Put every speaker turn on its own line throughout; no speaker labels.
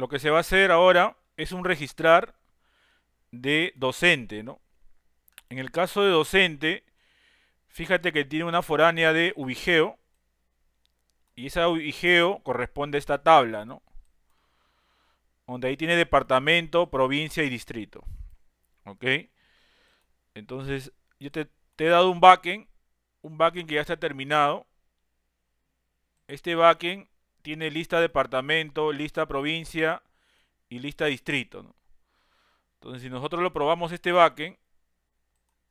Lo que se va a hacer ahora es un registrar de docente, ¿no? En el caso de docente, fíjate que tiene una foránea de ubigeo. Y esa ubigeo corresponde a esta tabla, ¿no? Donde ahí tiene departamento, provincia y distrito. ¿Ok? Entonces, yo te, te he dado un backend. Un backend que ya está terminado. Este backend tiene lista departamento, lista provincia y lista distrito. Entonces, si nosotros lo probamos este backend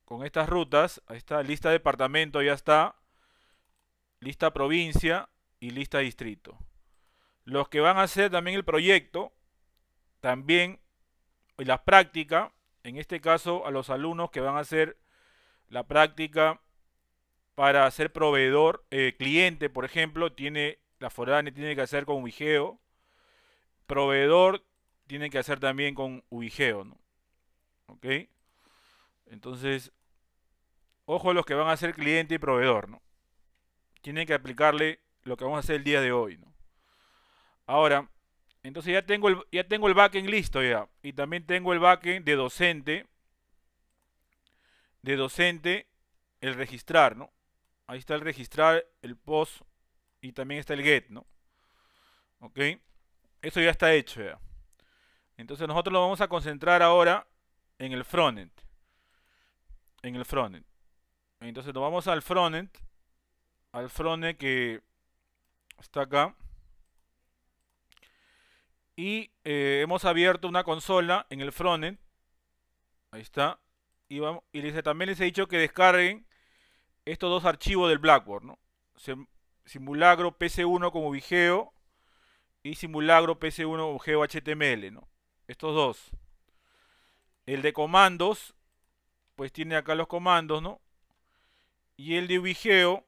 con estas rutas, ahí está, lista departamento ya está, lista provincia y lista distrito. Los que van a hacer también el proyecto, también y la práctica, en este caso a los alumnos que van a hacer la práctica para ser proveedor, eh, cliente, por ejemplo, tiene la foránea tiene que hacer con ubigeo. proveedor tiene que hacer también con ubigeo, ¿no? ¿Ok? Entonces, ojo a los que van a ser cliente y proveedor, ¿no? Tienen que aplicarle lo que vamos a hacer el día de hoy, ¿no? Ahora, entonces ya tengo el, ya tengo el backend listo ya. Y también tengo el backend de docente. De docente, el registrar, ¿no? Ahí está el registrar, el post y también está el get, ¿no? ¿Ok? Eso ya está hecho Entonces nosotros lo vamos a concentrar ahora en el frontend. En el frontend. Entonces nos vamos al frontend. Al frontend que está acá. Y eh, hemos abierto una consola en el frontend. Ahí está. Y, vamos, y les, también les he dicho que descarguen estos dos archivos del Blackboard. ¿no? Simulagro PC1 como Vigeo y Simulagro PC1 como HTML, ¿no? Estos dos. El de comandos, pues tiene acá los comandos, ¿no? Y el de Vigeo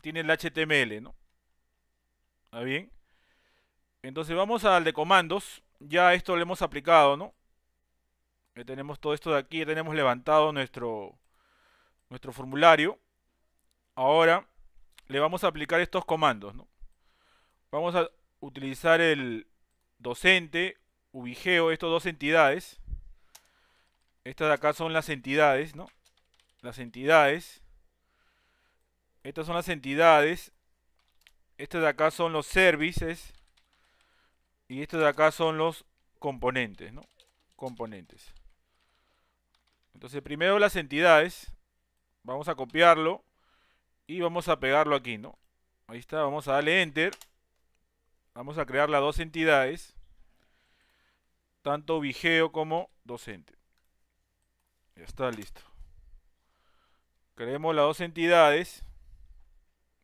tiene el HTML, ¿no? ¿Está bien? Entonces vamos al de comandos. Ya esto lo hemos aplicado, ¿no? Ya tenemos todo esto de aquí, ya tenemos levantado nuestro, nuestro formulario. Ahora le vamos a aplicar estos comandos. ¿no? Vamos a utilizar el docente, ubigeo, estas dos entidades. Estas de acá son las entidades, ¿no? Las entidades. Estas son las entidades. Estas de acá son los services. Y estas de acá son los componentes, ¿no? Componentes. Entonces, primero las entidades. Vamos a copiarlo. Y vamos a pegarlo aquí, ¿no? Ahí está, vamos a darle Enter. Vamos a crear las dos entidades. Tanto Vigeo como Docente. Ya está, listo. Creemos las dos entidades.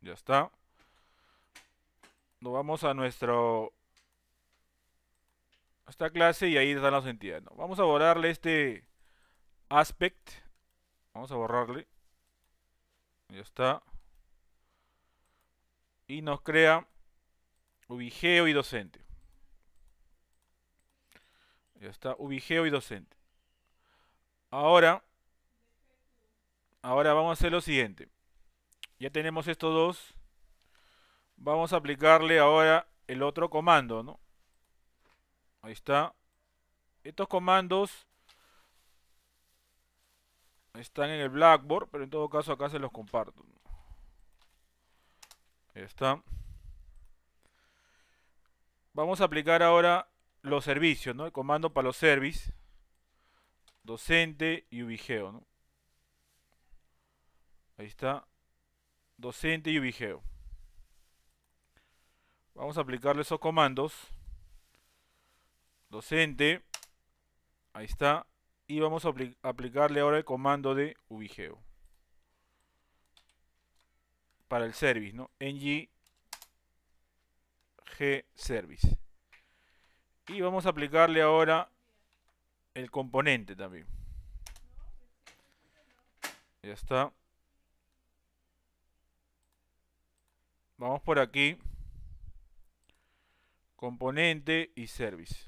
Ya está. Nos vamos a nuestro... esta clase y ahí están las entidades. ¿no? Vamos a borrarle este aspect. Vamos a borrarle. Ya está y nos crea ubigeo y docente. Ya está, ubigeo y docente. Ahora, ahora vamos a hacer lo siguiente. Ya tenemos estos dos. Vamos a aplicarle ahora el otro comando, Ahí está. Estos comandos están en el Blackboard, pero en todo caso acá se los comparto. Ahí está. Vamos a aplicar ahora los servicios, ¿no? El comando para los service, docente y ubigeo, Ahí está, docente y ubigeo. Vamos a aplicarle esos comandos. Docente, ahí está. Y vamos a aplicarle ahora el comando de ubigeo para el service, ¿no? ng g service. Y vamos a aplicarle ahora el componente también. Ya está. Vamos por aquí. Componente y service.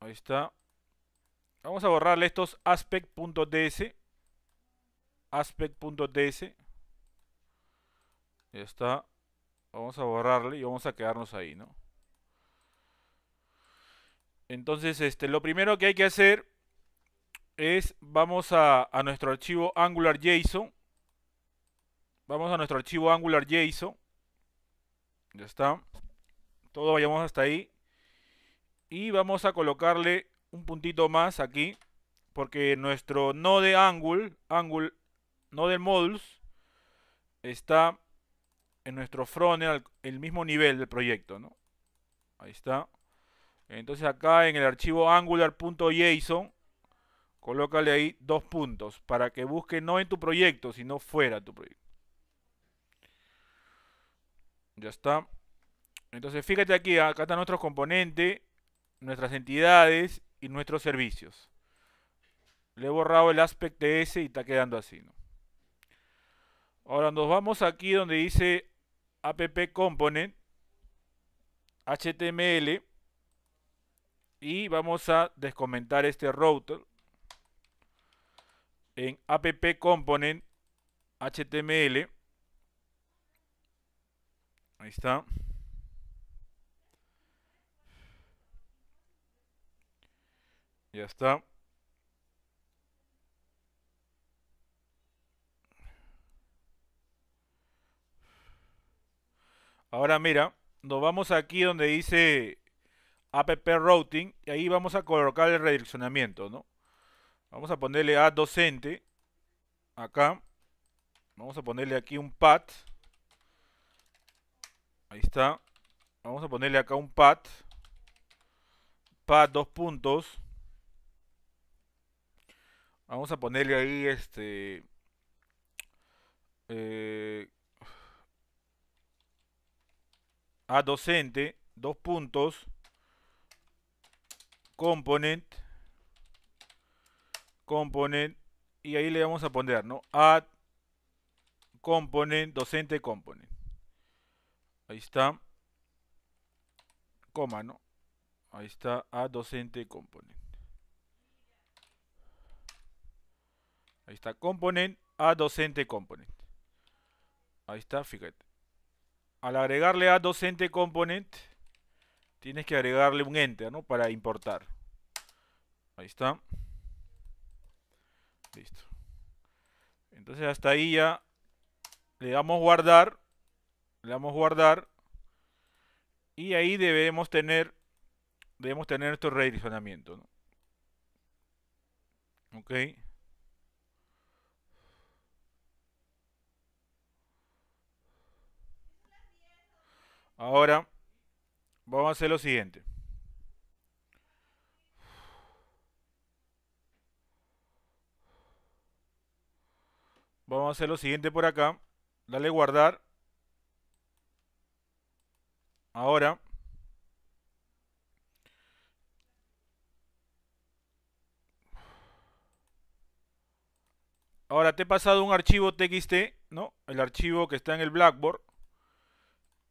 Ahí está. Vamos a borrarle estos aspect.ts aspect.ts. Ya está. Vamos a borrarle y vamos a quedarnos ahí, ¿no? Entonces, este, lo primero que hay que hacer es, vamos a, nuestro archivo AngularJSON. Vamos a nuestro archivo AngularJSON. Ya está. Todo vayamos hasta ahí. Y vamos a colocarle un puntito más aquí. Porque nuestro node angle angle del Modules está en nuestro frontend el mismo nivel del proyecto, ¿no? Ahí está. Entonces acá en el archivo angular.json, colócale ahí dos puntos para que busque no en tu proyecto, sino fuera tu proyecto. Ya está. Entonces fíjate aquí, acá están nuestros componentes, nuestras entidades y nuestros servicios. Le he borrado el aspect de y está quedando así, ¿no? Ahora nos vamos aquí donde dice app component HTML y vamos a descomentar este router en app component HTML. Ahí está. Ya está. Ahora mira, nos vamos aquí donde dice app routing y ahí vamos a colocar el redireccionamiento, ¿no? Vamos a ponerle a docente acá. Vamos a ponerle aquí un pad. Ahí está. Vamos a ponerle acá un pad. Path dos puntos. Vamos a ponerle ahí este eh, a docente, dos puntos, component, component, y ahí le vamos a poner, ¿no? Add component, docente component. Ahí está. Coma, ¿no? Ahí está a docente component. Ahí está component a docente component. Ahí está, fíjate al agregarle a docente component, tienes que agregarle un enter, ¿no? Para importar. Ahí está. Listo. Entonces hasta ahí ya le damos guardar. Le damos guardar. Y ahí debemos tener debemos tener nuestro redireccionamiento. Ok. Ahora, vamos a hacer lo siguiente. Vamos a hacer lo siguiente por acá. Dale guardar. Ahora. Ahora te he pasado un archivo TXT, ¿no? El archivo que está en el Blackboard.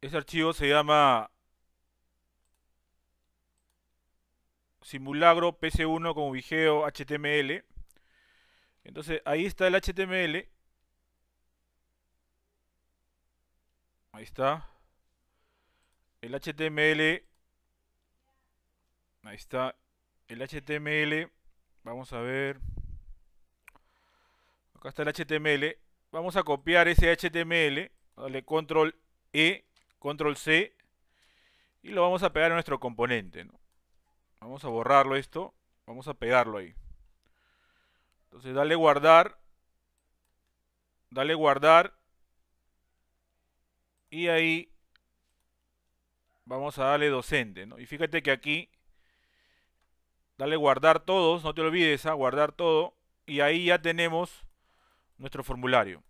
Ese archivo se llama Simulagro pc1 con vigeo html. Entonces ahí está el HTML. Ahí está. El HTML. Ahí está. El HTML. Vamos a ver. Acá está el HTML. Vamos a copiar ese HTML. Dale control E control C y lo vamos a pegar a nuestro componente. Vamos a borrarlo esto, vamos a pegarlo ahí. Entonces dale guardar, dale guardar y ahí vamos a darle docente. Y fíjate que aquí dale guardar todos, no te olvides, a ¿ah? guardar todo y ahí ya tenemos nuestro formulario.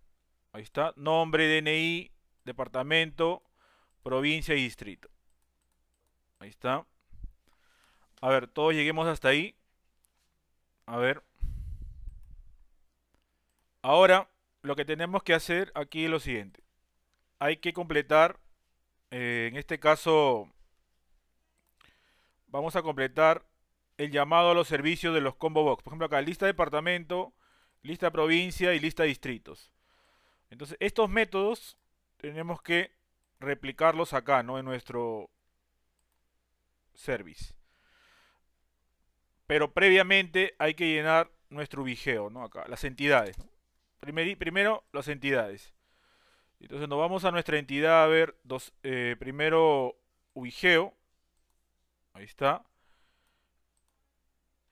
Ahí está, nombre, DNI, departamento, provincia y distrito. Ahí está. A ver, todos lleguemos hasta ahí. A ver. Ahora, lo que tenemos que hacer aquí es lo siguiente. Hay que completar, eh, en este caso, vamos a completar el llamado a los servicios de los combo box. Por ejemplo, acá lista departamento, lista provincia y lista distritos. Entonces, estos métodos tenemos que replicarlos acá, ¿no? En nuestro service. Pero previamente hay que llenar nuestro vigeo, ¿no? Acá, las entidades. Primero, las entidades. Entonces nos vamos a nuestra entidad a ver dos, eh, primero vigeo. Ahí está.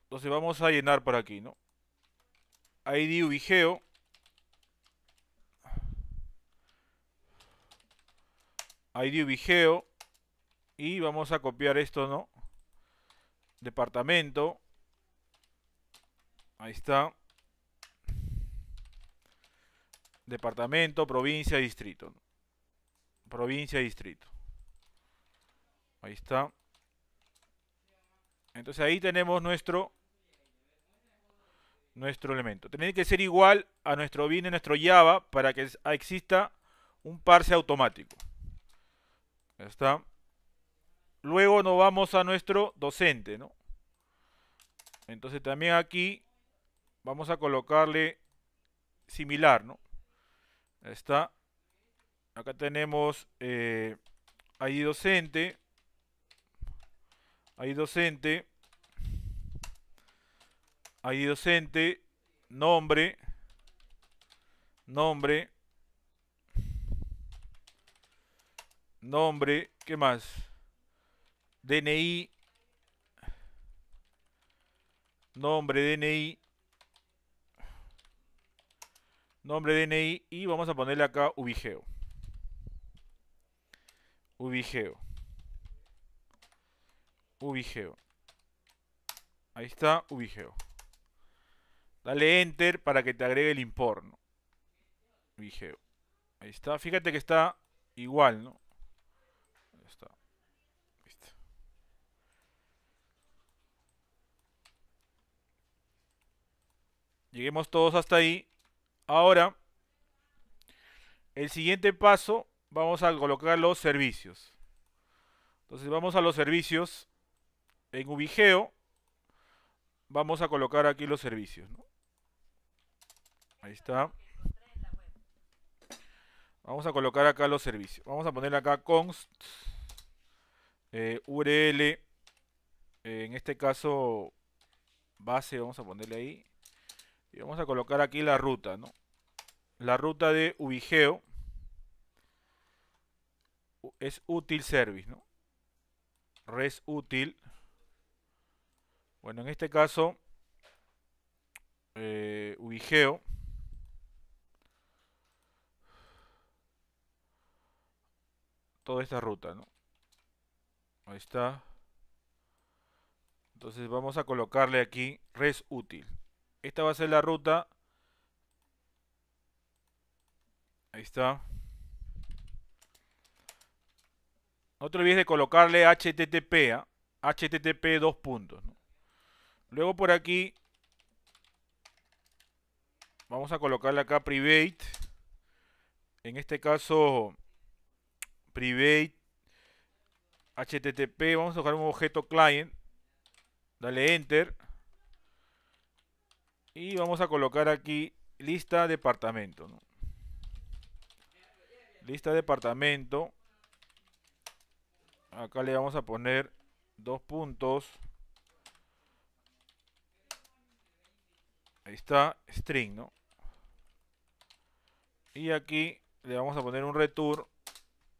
Entonces vamos a llenar por aquí, ¿no? ID vigeo. ID Vigeo. Y vamos a copiar esto, ¿no? Departamento. Ahí está. Departamento, provincia, distrito. Provincia, distrito. Ahí está. Entonces ahí tenemos nuestro nuestro elemento. Tiene que ser igual a nuestro bin y nuestro Java para que exista un parse automático está. Luego nos vamos a nuestro docente, ¿no? Entonces también aquí vamos a colocarle similar, ¿no? está. Acá tenemos eh, ahí docente. Ahí docente. Ahí docente. Nombre. Nombre. Nombre, ¿qué más? DNI. Nombre, DNI. Nombre, DNI. Y vamos a ponerle acá Ubigeo. Ubigeo. Ubigeo. Ahí está, Ubigeo. Dale Enter para que te agregue el imporno Ubigeo. Ahí está. Fíjate que está igual, ¿no? Lleguemos todos hasta ahí. Ahora, el siguiente paso, vamos a colocar los servicios. Entonces vamos a los servicios. En Ubigeo, vamos a colocar aquí los servicios. Ahí está. Vamos a colocar acá los servicios. Vamos a poner acá const eh, URL. Eh, en este caso, base, vamos a ponerle ahí. Y vamos a colocar aquí la ruta, ¿no? La ruta de Ubigeo es útil service, ¿no? Res útil. Bueno, en este caso, eh, Ubigeo. Toda esta ruta, ¿no? Ahí está. Entonces vamos a colocarle aquí res útil. Esta va a ser la ruta. Ahí está. otro te olvides de colocarle HTTP, HTTP ¿ah? dos puntos. Luego por aquí vamos a colocarle acá private. En este caso private HTTP. Vamos a buscar un objeto client. Dale enter. Y vamos a colocar aquí lista departamento. Lista departamento. Acá le vamos a poner dos puntos. Ahí está, string, ¿no? Y aquí le vamos a poner un return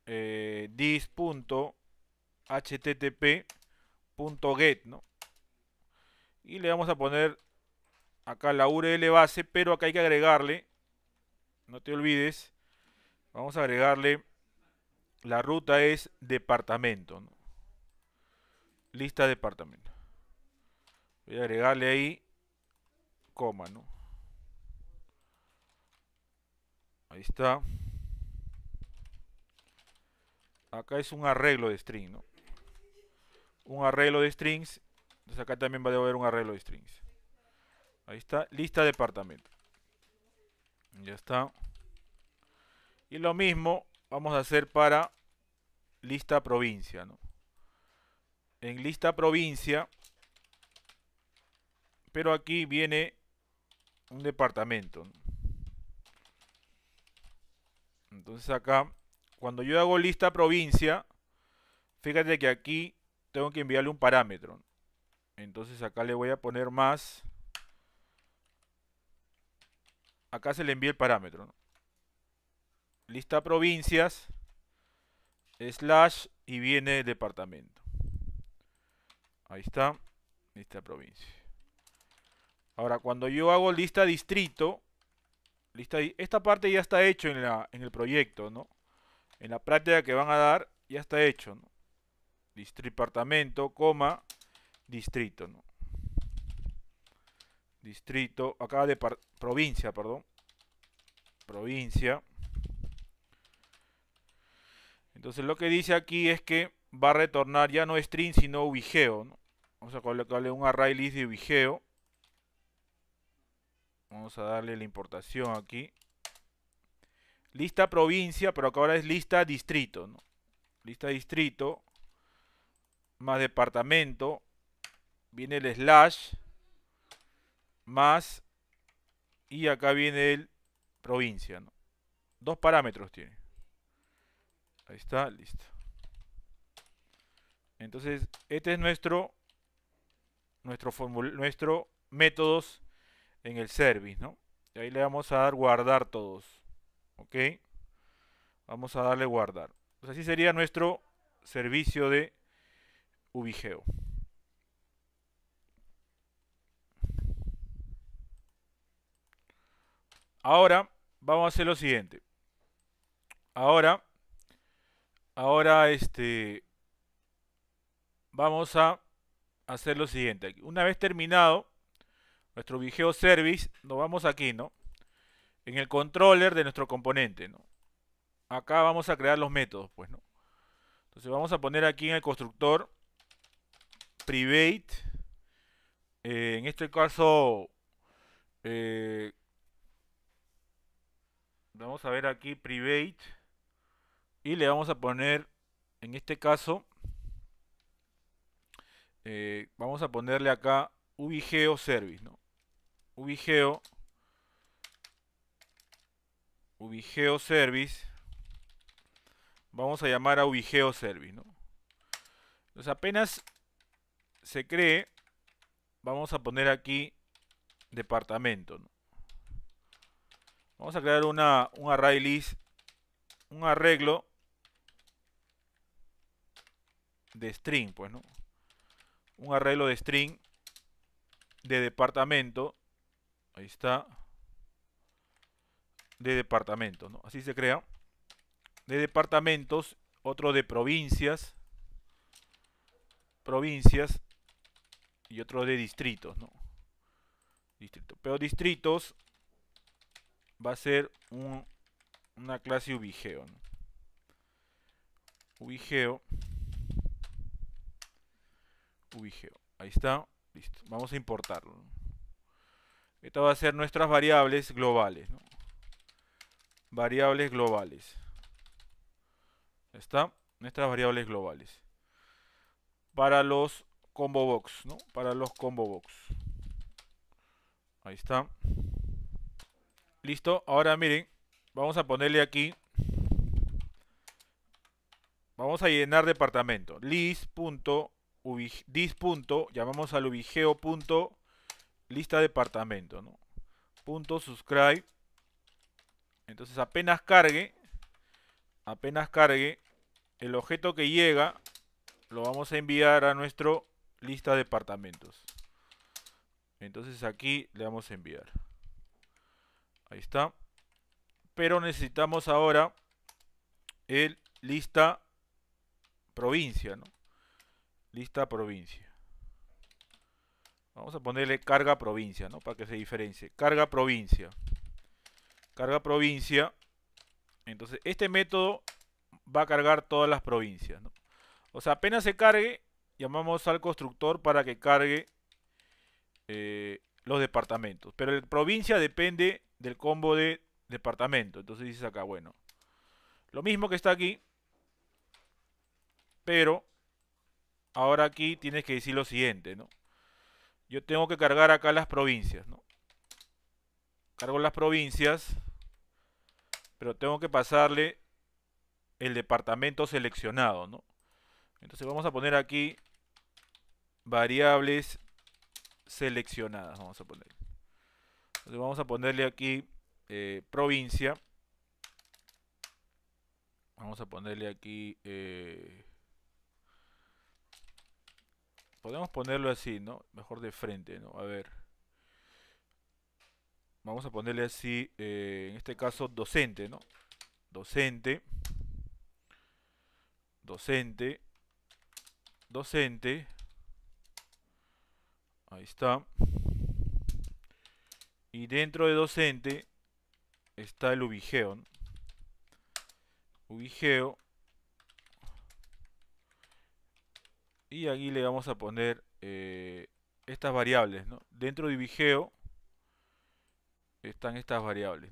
eh, dis.http.get, ¿no? Y le vamos a poner Acá la URL base, pero acá hay que agregarle, no te olvides, vamos a agregarle, la ruta es departamento. Lista departamento. Voy a agregarle ahí, coma, ¿no? Ahí está. Acá es un arreglo de string, ¿no? Un arreglo de strings. Entonces acá también va a haber un arreglo de strings. Ahí está, lista departamento. Ya está. Y lo mismo vamos a hacer para lista provincia. En lista provincia, pero aquí viene un departamento. Entonces acá, cuando yo hago lista provincia, fíjate que aquí tengo que enviarle un parámetro. Entonces acá le voy a poner más acá se le envía el parámetro. Lista provincias, slash, y viene departamento. Ahí está, lista provincia. Ahora, cuando yo hago lista distrito, lista, esta parte ya está hecho en, la, en el proyecto, ¿no? En la práctica que van a dar, ya está hecho, ¿no? Departamento, coma, distrito, ¿no? distrito, acá de provincia, perdón, provincia. Entonces lo que dice aquí es que va a retornar ya no string sino ubigeo, Vamos a colocarle un array list de ubigeo. Vamos a darle la importación aquí. Lista provincia, pero acá ahora es lista distrito, Lista distrito más departamento, viene el slash más, y acá viene el provincia, ¿no? Dos parámetros tiene. Ahí está, listo. Entonces, este es nuestro, nuestro, nuestro métodos en el service, ¿no? Y ahí le vamos a dar guardar todos. ¿Ok? Vamos a darle guardar. Pues así sería nuestro servicio de Ubigeo. Ahora vamos a hacer lo siguiente. Ahora, ahora este, vamos a hacer lo siguiente. Una vez terminado nuestro Vigeo Service, nos vamos aquí, ¿no? En el controller de nuestro componente, ¿no? Acá vamos a crear los métodos, pues, ¿no? Entonces vamos a poner aquí en el constructor private, eh, en este caso eh, vamos a ver aquí private y le vamos a poner en este caso eh, vamos a ponerle acá ubigeo service ¿no? ubigeo ubigeo service vamos a llamar a ubigeo service ¿no? entonces apenas se cree vamos a poner aquí departamento Vamos a crear una, un array list, un arreglo de string, pues, ¿no? Un arreglo de string de departamento. Ahí está. De departamento, ¿no? Así se crea. De departamentos, otro de provincias. Provincias y otro de distritos, ¿no? Pero distritos va a ser una clase ubigeo. Ubigeo. Ubigeo. Ahí está. Listo. Vamos a importarlo. Esta va a ser nuestras variables globales. Variables globales. Ahí está. Nuestras variables globales. Para los combo box, ¿no? Para los combo box. Ahí está. Listo, ahora miren, vamos a ponerle aquí, vamos a llenar departamento, punto llamamos al ubigeo lista departamento, Punto subscribe, entonces apenas cargue, apenas cargue, el objeto que llega lo vamos a enviar a nuestro lista de departamentos. Entonces aquí le vamos a enviar. Ahí está. Pero necesitamos ahora el lista provincia, ¿no? Lista provincia. Vamos a ponerle carga provincia, ¿no? Para que se diferencie. Carga provincia. Carga provincia. Entonces, este método va a cargar todas las provincias, ¿no? O sea, apenas se cargue, llamamos al constructor para que cargue eh, los departamentos. Pero el provincia depende del combo de departamento. Entonces dices acá, bueno, lo mismo que está aquí, pero ahora aquí tienes que decir lo siguiente, ¿no? Yo tengo que cargar acá las provincias, Cargo las provincias, pero tengo que pasarle el departamento seleccionado, Entonces vamos a poner aquí variables seleccionadas, vamos a poner. Entonces vamos a ponerle aquí eh, provincia. Vamos a ponerle aquí... Eh, podemos ponerlo así, ¿no? Mejor de frente, ¿no? A ver. Vamos a ponerle así, eh, en este caso, docente, ¿no? Docente. Docente. Docente. Ahí está. Y dentro de docente está el ubigeo. Ubigeo. Y aquí le vamos a poner eh, estas variables. ¿no? Dentro de ubigeo están estas variables.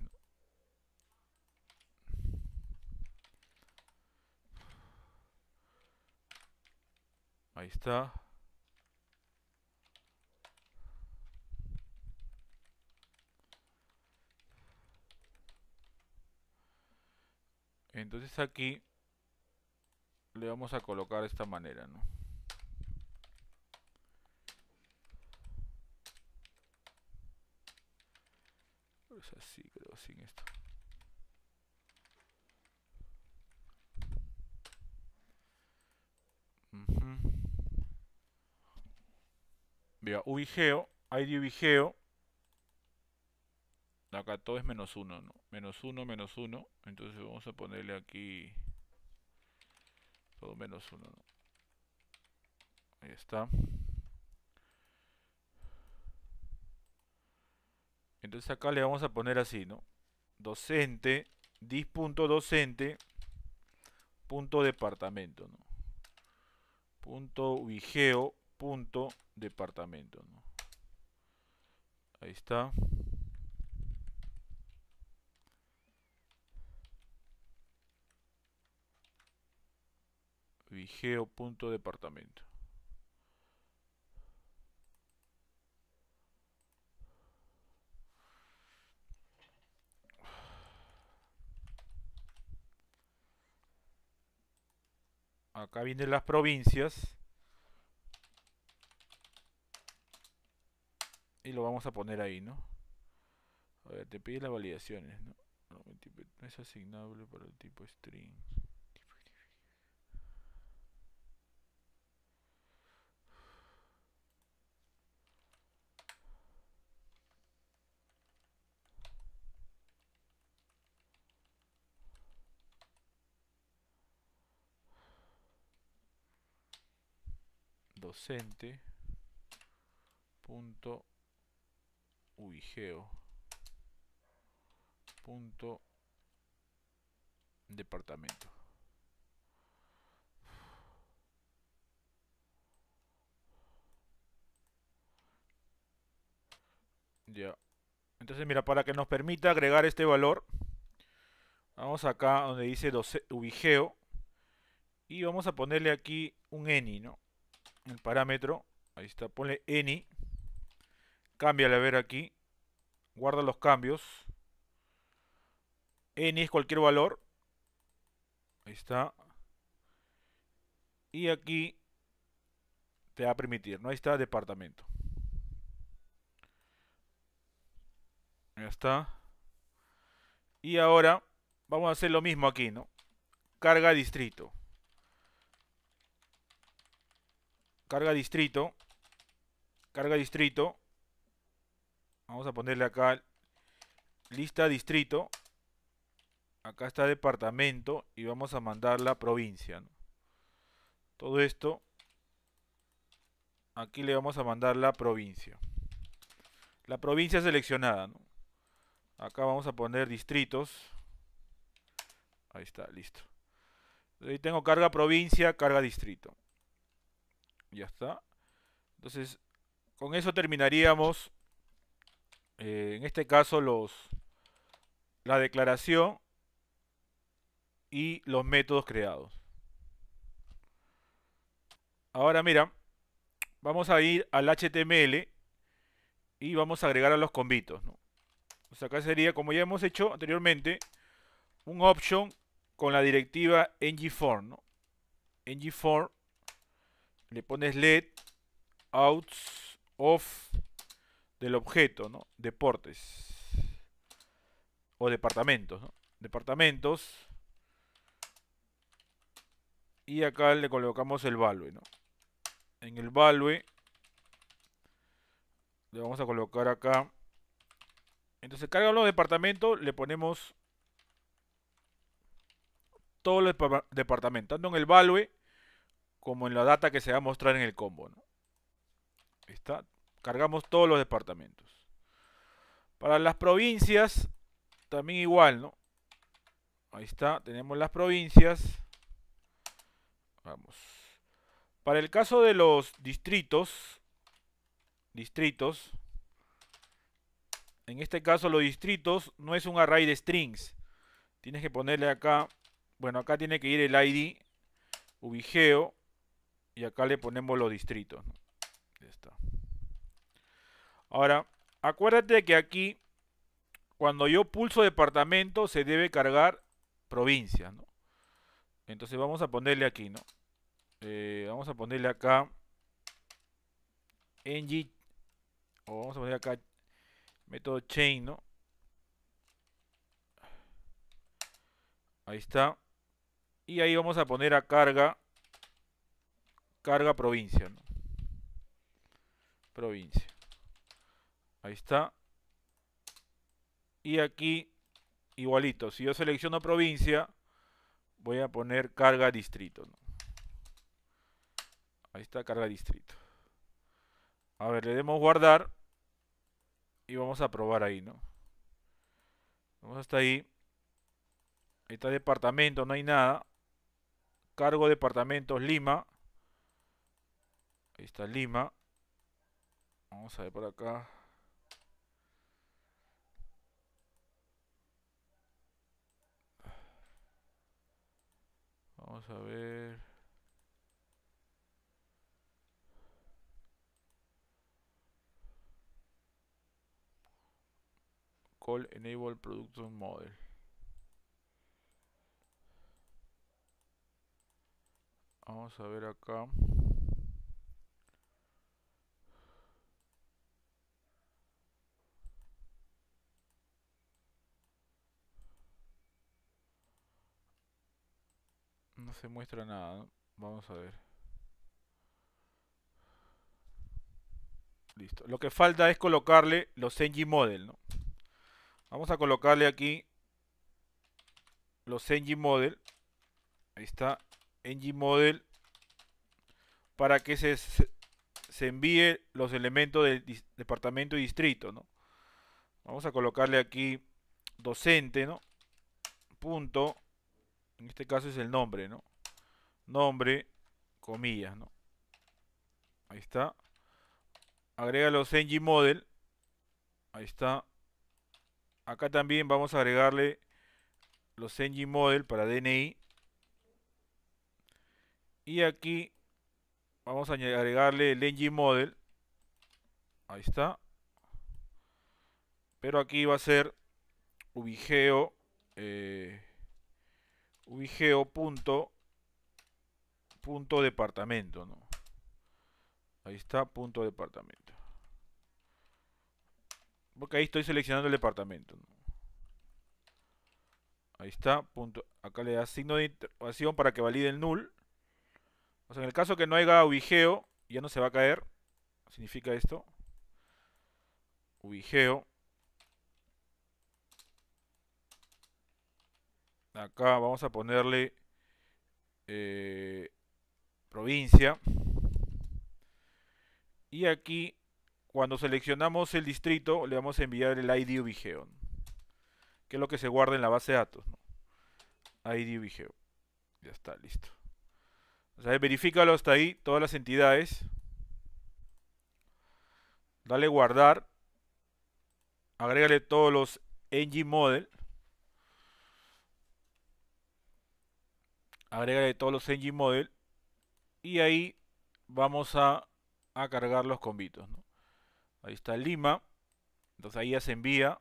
Ahí está. Entonces aquí le vamos a colocar de esta manera, ¿no? Es pues así, creo, sin esto. Uh -huh. Vea, ubigeo, ID ubigeo acá todo es menos uno ¿no? Menos uno, menos uno Entonces vamos a ponerle aquí todo menos uno Ahí está. Entonces acá le vamos a poner así, ¿no? Docente, dis.docente, punto departamento, ¿no? Punto vigeo, punto departamento, ¿no? Ahí está. vigeo.departamento. Acá vienen las provincias. Y lo vamos a poner ahí, ¿no? A ver, te pide las validaciones, ¿no? No, es asignable para el tipo string. docente punto departamento ya entonces mira para que nos permita agregar este valor vamos acá donde dice ubigeo y vamos a ponerle aquí un eni no el parámetro, ahí está, ponle any, cámbiale a ver aquí, guarda los cambios, any es cualquier valor, ahí está, y aquí te va a permitir, ¿no? Ahí está, departamento. Ya está. Y ahora vamos a hacer lo mismo aquí, ¿no? Carga distrito. carga distrito, carga distrito, vamos a ponerle acá lista distrito, acá está departamento y vamos a mandar la provincia. Todo esto, aquí le vamos a mandar la provincia. La provincia seleccionada. Acá vamos a poner distritos. Ahí está, listo. Ahí tengo carga provincia, carga distrito. Ya está. Entonces, con eso terminaríamos, eh, en este caso, los, la declaración y los métodos creados. Ahora mira, vamos a ir al HTML y vamos a agregar a los convitos. ¿no? O acá sería, como ya hemos hecho anteriormente, un option con la directiva ng ¿no? le pones LED out off del objeto, ¿no? Deportes. O departamentos, ¿no? Departamentos. Y acá le colocamos el value, ¿no? En el value le vamos a colocar acá. Entonces carga los departamentos, le ponemos todos los departamentos, en el value como en la data que se va a mostrar en el combo. está. Cargamos todos los departamentos. Para las provincias, también igual, ¿no? Ahí está, tenemos las provincias. Vamos. Para el caso de los distritos, distritos, en este caso los distritos no es un array de strings. Tienes que ponerle acá, bueno, acá tiene que ir el ID, ubigeo, y acá le ponemos los distritos. Ya está. Ahora, acuérdate que aquí, cuando yo pulso departamento, se debe cargar provincia, Entonces vamos a ponerle aquí, ¿no? Eh, vamos a ponerle acá ng o vamos a poner acá método chain, ¿no? Ahí está. Y ahí vamos a poner a carga carga provincia. ¿no? Provincia. Ahí está. Y aquí, igualito. Si yo selecciono provincia, voy a poner carga distrito. Ahí está, carga distrito. A ver, le demos guardar. Y vamos a probar ahí, ¿no? Vamos hasta ahí. Ahí está departamento, no hay nada. Cargo departamentos Lima está Lima. Vamos a ver por acá. Vamos a ver. Call Enable Production Model. Vamos a ver acá. no se muestra nada. Vamos a ver. Listo. Lo que falta es colocarle los NG Model, ¿no? Vamos a colocarle aquí los NG Model. Ahí está. NG Model. Para que se, se envíe los elementos del departamento y distrito, ¿no? Vamos a colocarle aquí docente, ¿no? Punto en este caso es el nombre, ¿no? Nombre, comillas, ¿no? Ahí está. Agrega los ng model. Ahí está. Acá también vamos a agregarle los ng model para DNI. Y aquí vamos a agregarle el ng model. Ahí está. Pero aquí va a ser ubigeo. Eh, ubigeo departamento, ¿no? Ahí está, punto departamento. Porque ahí estoy seleccionando el departamento. Ahí está, punto. Acá le da signo de interrogación para que valide el null. O sea, en el caso que no haya ubigeo, ya no se va a caer. Significa esto. Ubigeo. acá vamos a ponerle eh, provincia y aquí cuando seleccionamos el distrito le vamos a enviar el ID Ubigeo que es lo que se guarda en la base de datos ¿no? ID ya está, listo o sea, verifícalo hasta ahí, todas las entidades dale guardar agrégale todos los ng model de todos los engine model y ahí vamos a, a cargar los convitos. ¿no? Ahí está Lima, entonces ahí ya se envía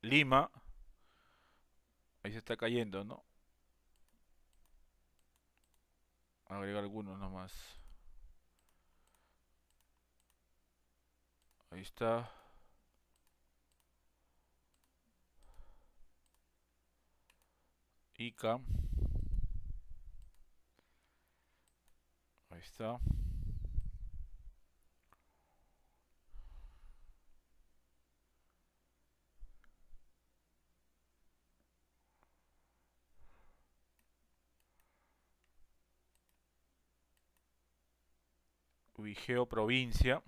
Lima, ahí se está cayendo, ¿no? Agregar algunos nomás. Ahí está. Ica. Ahí está. provincia.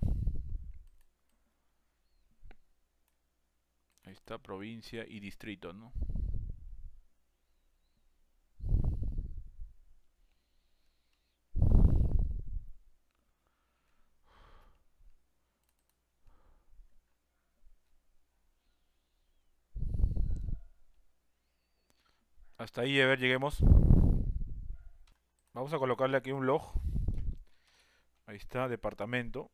Ahí está provincia y distrito, ¿no? Hasta ahí, a ver, lleguemos. Vamos a colocarle aquí un log. Ahí está, departamento.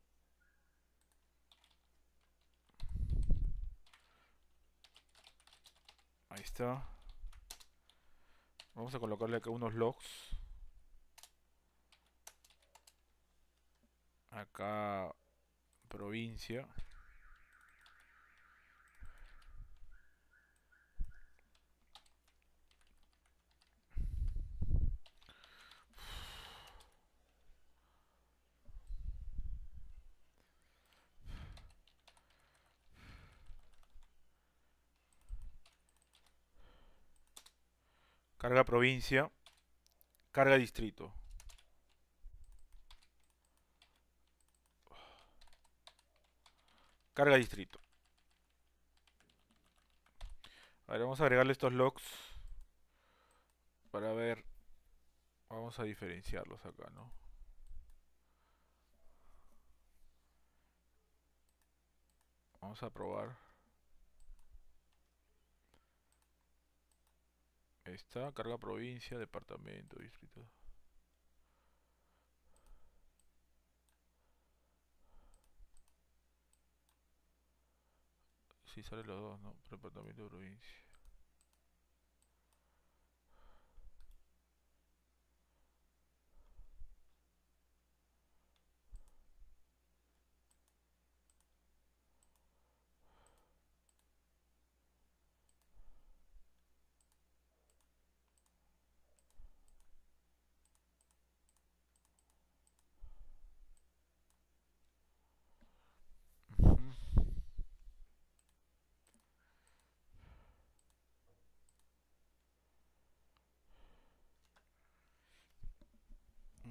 Ahí está. Vamos a colocarle aquí unos logs. Acá provincia. Carga provincia. Carga distrito. Carga distrito. A ver, vamos a agregarle estos logs. Para ver. Vamos a diferenciarlos acá, ¿no? Vamos a probar. está, carga provincia, departamento, distrito. Si sí, sale los dos, ¿no? Departamento, provincia.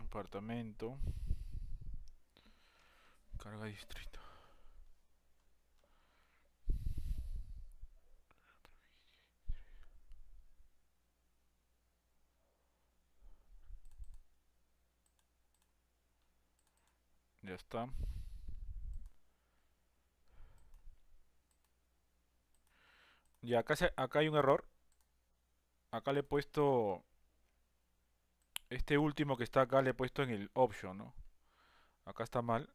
apartamento. Carga distrito. Ya está. Ya acá, acá hay un error. Acá le he puesto este último que está acá le he puesto en el option, ¿no? Acá está mal.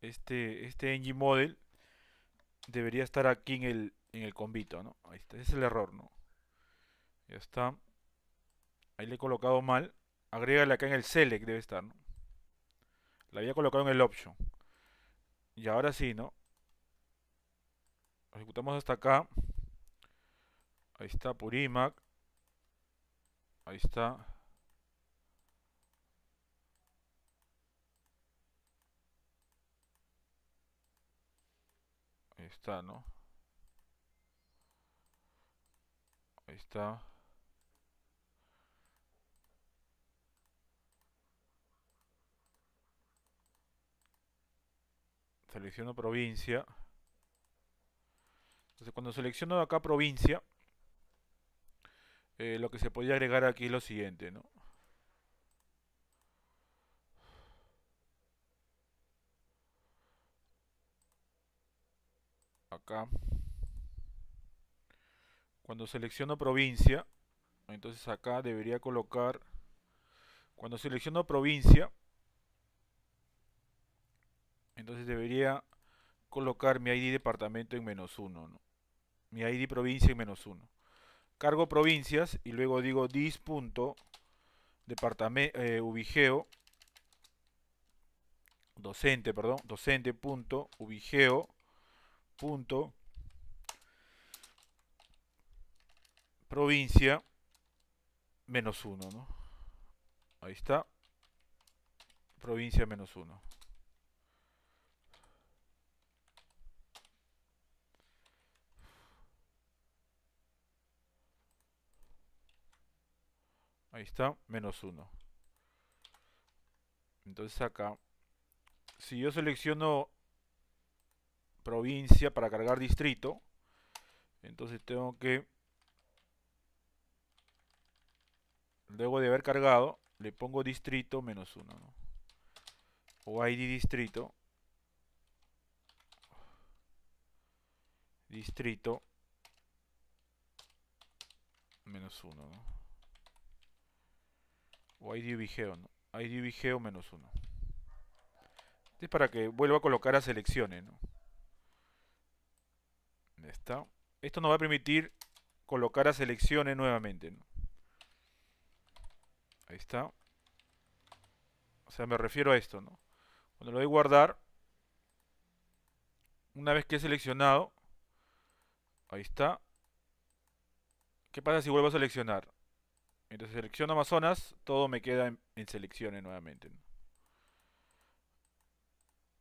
Este, este engine model debería estar aquí en el, en el convito, ¿no? Ahí está, ese es el error, ¿no? Ya está. Ahí le he colocado mal. Agrégale acá en el select debe estar, ¿no? La había colocado en el option. Y ahora sí, ¿no? Ejecutamos hasta acá. Ahí está Purimac. Ahí está. está, ¿no? Ahí está. Selecciono provincia. Entonces cuando selecciono acá provincia, eh, lo que se podía agregar aquí es lo siguiente, ¿no? Cuando selecciono provincia, entonces acá debería colocar, cuando selecciono provincia, entonces debería colocar mi ID departamento en menos uno, mi ID provincia en menos uno. Cargo provincias y luego digo dis.departamento departamento eh, ubigeo docente, perdón, docente.ubigeo punto provincia menos 1, ¿no? Ahí está. Provincia menos 1. Ahí está, menos 1. Entonces acá, si yo selecciono provincia para cargar distrito. Entonces tengo que... Luego de haber cargado, le pongo distrito menos uno. O ID distrito. Distrito menos uno. O ID vigeo, ¿no? ID vigeo menos uno. es para que vuelva a colocar a selecciones, ¿no? Esto nos va a permitir colocar a selecciones nuevamente. Ahí está. O sea, me refiero a esto, ¿no? Cuando lo doy guardar, una vez que he seleccionado, ahí está. ¿Qué pasa si vuelvo a seleccionar? Mientras selecciono Amazonas, todo me queda en, selecciones nuevamente.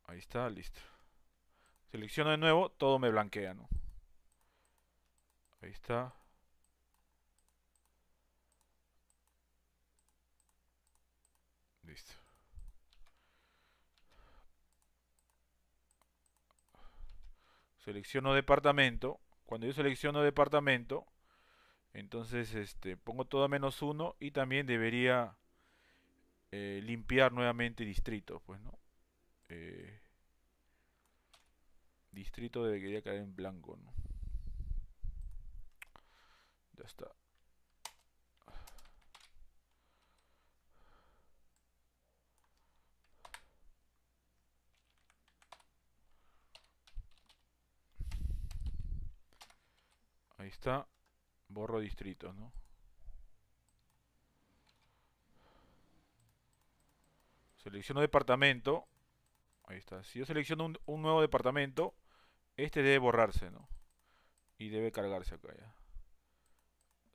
Ahí está, listo. Selecciono de nuevo, todo me blanquea, ¿no? Ahí está. Listo. Selecciono departamento. Cuando yo selecciono departamento, entonces este, pongo todo menos uno y también debería eh, limpiar nuevamente distrito. Pues, ¿no? Eh, distrito debería caer en blanco. ¿no? Ahí está. Borro distrito ¿no? Selecciono departamento. Ahí está. Si yo selecciono un, un nuevo departamento, este debe borrarse, ¿no? Y debe cargarse acá ya.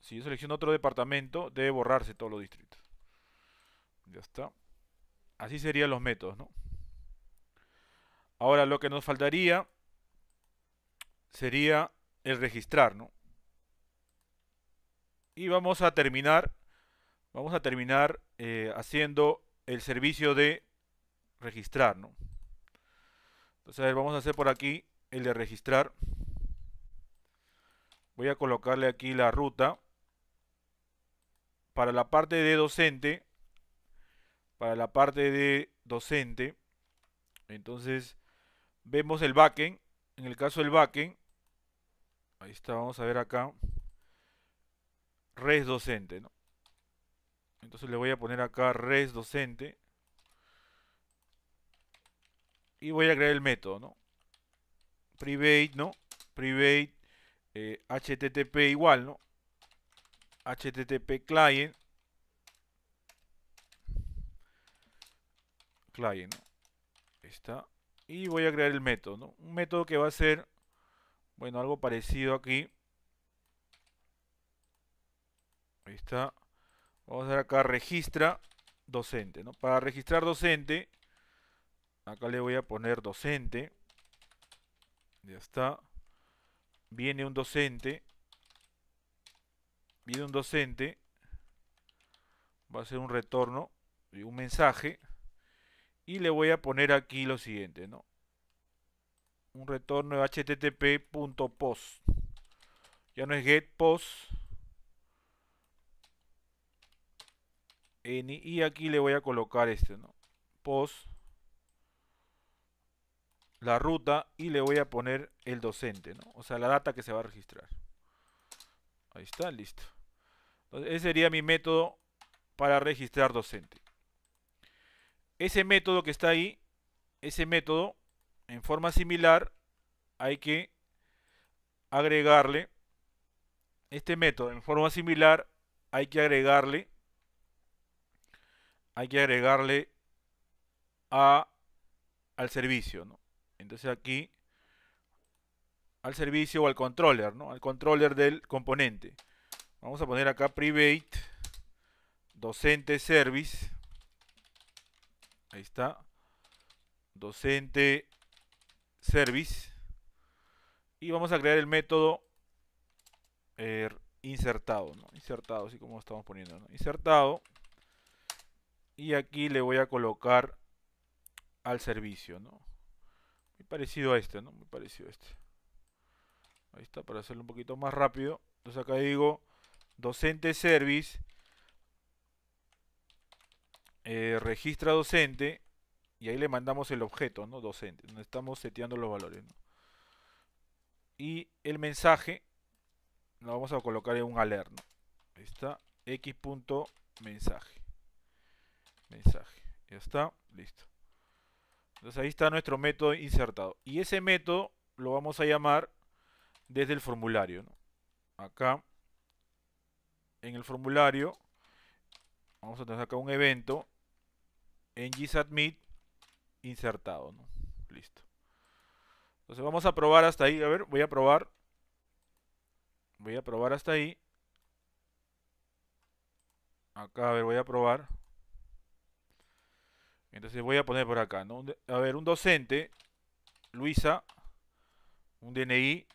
Si yo selecciono otro departamento, debe borrarse todos los distritos. Ya está. Así serían los métodos, ¿no? Ahora lo que nos faltaría sería el registrar, ¿no? Y vamos a terminar, vamos a terminar eh, haciendo el servicio de registrar, ¿no? Entonces, vamos a hacer por aquí el de registrar. Voy a colocarle aquí la ruta para la parte de docente, para la parte de docente, entonces vemos el backend. En el caso del backend, ahí está, vamos a ver acá, res docente, ¿no? Entonces le voy a poner acá res docente y voy a crear el método, ¿no? Private, ¿no? Private HTTP eh, igual, ¿no? http client client está y voy a crear el método un método que va a ser bueno algo parecido aquí ahí está vamos a dar acá registra docente ¿no? para registrar docente acá le voy a poner docente ya está viene un docente viene un docente, va a ser un retorno, un mensaje, y le voy a poner aquí lo siguiente, ¿no? Un retorno de http.post. Ya no es get post. y aquí le voy a colocar este, ¿no? Post. La ruta y le voy a poner el docente, ¿no? O sea, la data que se va a registrar. Ahí está, listo. Entonces, ese sería mi método para registrar docente. Ese método que está ahí, ese método, en forma similar, hay que agregarle, este método en forma similar, hay que agregarle, hay que agregarle a, al servicio. Entonces aquí al servicio o al controller, ¿no? Al controller del componente. Vamos a poner acá private docente service. Ahí está. Docente service. Y vamos a crear el método eh, insertado, ¿no? Insertado, así como estamos poniendo, ¿no? Insertado. Y aquí le voy a colocar al servicio, ¿no? Muy parecido a este, ¿no? Muy parecido a este. Ahí está, para hacerlo un poquito más rápido. Entonces acá digo docente service. Eh, registra docente. Y ahí le mandamos el objeto, ¿no? Docente. Donde estamos seteando los valores, Y el mensaje lo vamos a colocar en un alert, Ahí está. X.mensaje. Mensaje. Ya está. Listo. Entonces ahí está nuestro método insertado. Y ese método lo vamos a llamar desde el formulario. Acá, en el formulario, vamos a tener acá un evento en GSubmit insertado. ¿no? Listo. Entonces vamos a probar hasta ahí. A ver, voy a probar. Voy a probar hasta ahí. Acá, a ver, voy a probar. Entonces voy a poner por acá, ¿no? A ver, un docente, Luisa, un DNI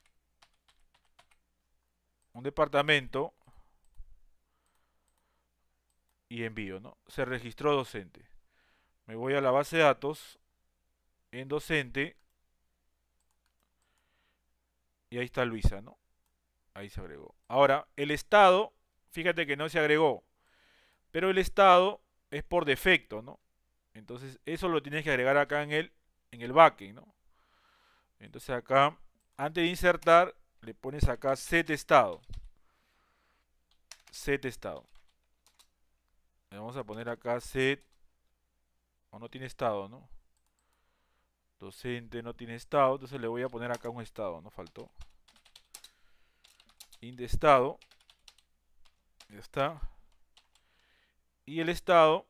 un departamento y envío, ¿no? Se registró docente. Me voy a la base de datos, en docente, y ahí está Luisa, ¿no? Ahí se agregó. Ahora, el estado, fíjate que no se agregó, pero el estado es por defecto, ¿no? Entonces, eso lo tienes que agregar acá en el, en el backend, ¿no? Entonces acá, antes de insertar, le pones acá set estado. Set estado. Le vamos a poner acá set. O no tiene estado, ¿no? Docente no tiene estado. Entonces le voy a poner acá un estado. No faltó. Inde estado. Ya está. Y el estado.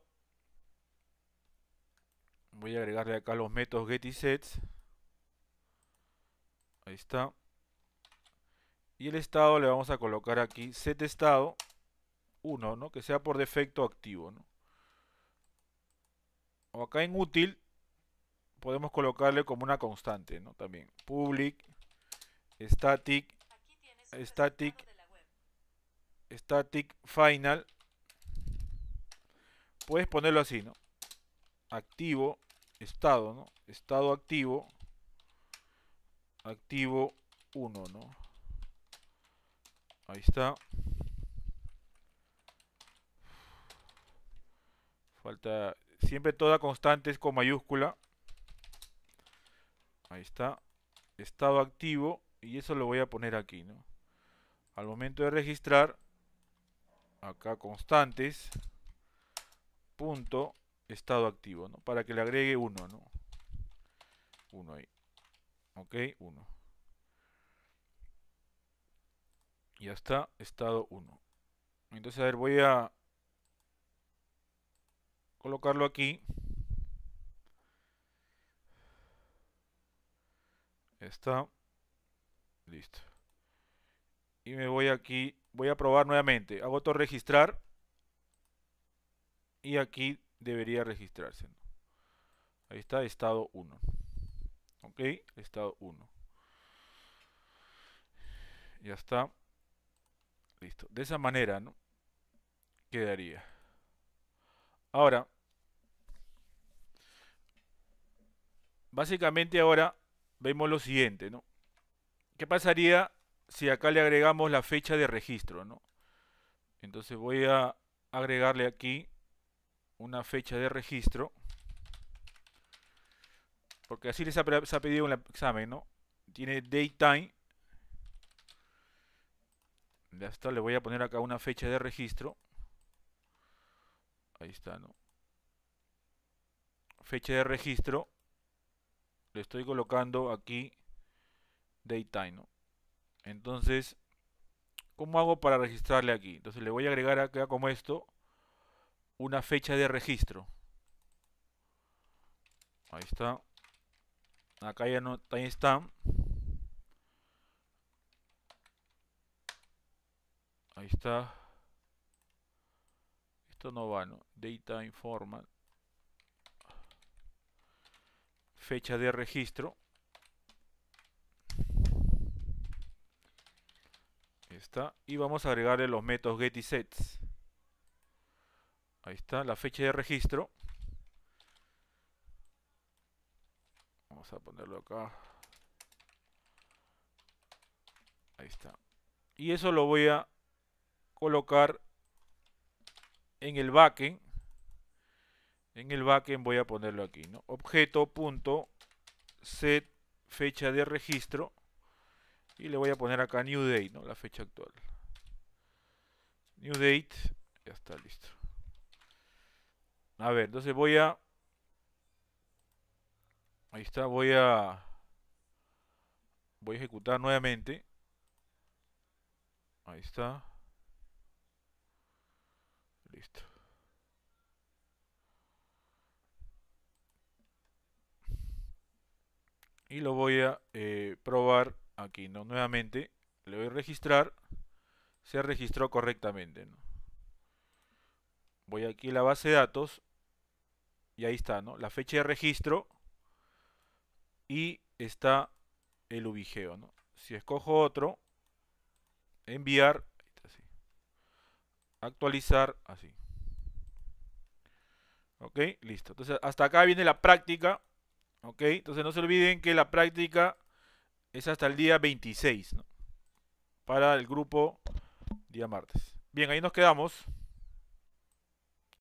Voy a agregarle acá los métodos get y sets. Ahí está. Y el estado le vamos a colocar aquí set estado 1, ¿no? Que sea por defecto activo, ¿no? O acá en útil podemos colocarle como una constante, ¿no? También public static static static final puedes ponerlo así, ¿no? Activo estado, ¿no? Estado activo activo 1, ¿no? Ahí está. Falta... Siempre toda constante es con mayúscula. Ahí está. Estado activo. Y eso lo voy a poner aquí, ¿no? Al momento de registrar. Acá constantes. Punto. Estado activo, Para que le agregue uno, ¿no? Uno ahí. Ok, uno. Ya está, estado 1. Entonces, a ver, voy a colocarlo aquí. Está. Listo. Y me voy aquí. Voy a probar nuevamente. Hago todo registrar. Y aquí debería registrarse. Ahí está, estado 1. Ok, estado 1. Ya está. Listo. De esa manera, ¿no? Quedaría. Ahora, básicamente ahora vemos lo siguiente, ¿no? ¿Qué pasaría si acá le agregamos la fecha de registro, ¿no? Entonces voy a agregarle aquí una fecha de registro. Porque así les ha, pedido un examen, ¿no? Tiene time. Ya está, le voy a poner acá una fecha de registro. Ahí está, ¿no? Fecha de registro. Le estoy colocando aquí Daytime, ¿no? Entonces, ¿cómo hago para registrarle aquí? Entonces le voy a agregar acá como esto una fecha de registro. Ahí está. Acá ya no, ahí está. Ahí está. Esto no va, ¿no? Data informa. Fecha de registro. Ahí está. Y vamos a agregarle los métodos get y sets. Ahí está, la fecha de registro. Vamos a ponerlo acá. Ahí está. Y eso lo voy a colocar en el backend. En el backend voy a ponerlo aquí, ¿no? Objeto punto set fecha de registro y le voy a poner acá new date, ¿no? La fecha actual. New date, ya está listo. A ver, entonces voy a Ahí está, voy a voy a ejecutar nuevamente. Ahí está. Y lo voy a eh, probar aquí, ¿no? Nuevamente le voy a registrar. Se registró correctamente, Voy aquí a la base de datos. Y ahí está, ¿no? La fecha de registro. Y está el ubigeo, Si escojo otro, enviar, actualizar así. Ok, listo. Entonces, hasta acá viene la práctica. Ok, entonces no se olviden que la práctica es hasta el día 26, Para el grupo día martes. Bien, ahí nos quedamos.